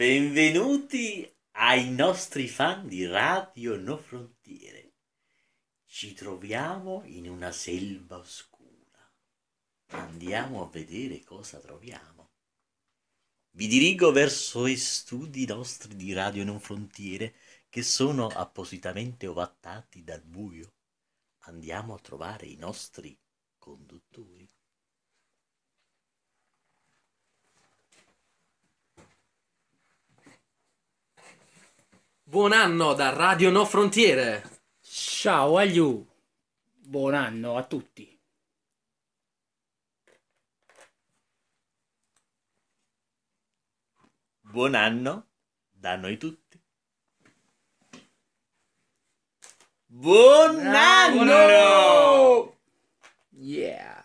Benvenuti ai nostri fan di Radio No Frontiere. Ci troviamo in una selva oscura. Andiamo a vedere cosa troviamo. Vi dirigo verso i studi nostri di Radio Non Frontiere che sono appositamente ovattati dal buio. Andiamo a trovare i nostri conduttori. Buon anno da Radio No Frontiere. Ciao a you. Buon anno a tutti. Buon anno da noi tutti. Buon anno! Yeah.